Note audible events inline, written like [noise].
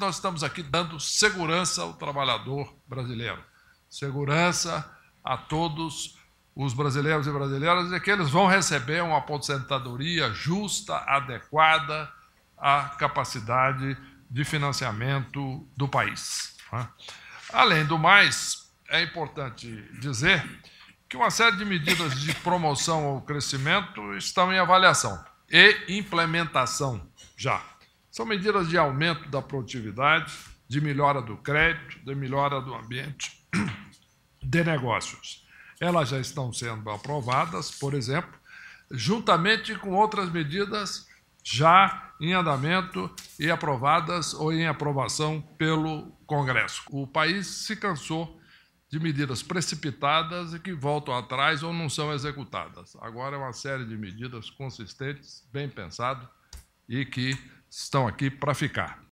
Nós estamos aqui dando segurança ao trabalhador brasileiro, segurança a todos os brasileiros e brasileiras de que eles vão receber uma aposentadoria justa, adequada à capacidade de financiamento do país. Né? Além do mais, é importante dizer que uma série de medidas de promoção ao crescimento estão em avaliação e implementação já. São medidas de aumento da produtividade, de melhora do crédito, de melhora do ambiente [clears throat] de negócios. Elas já estão sendo aprovadas, por exemplo, juntamente com outras medidas já em andamento e aprovadas ou em aprovação pelo Congresso. O país se cansou de medidas precipitadas e que voltam atrás ou não são executadas. Agora é uma série de medidas consistentes, bem pensadas e que estão aqui para ficar.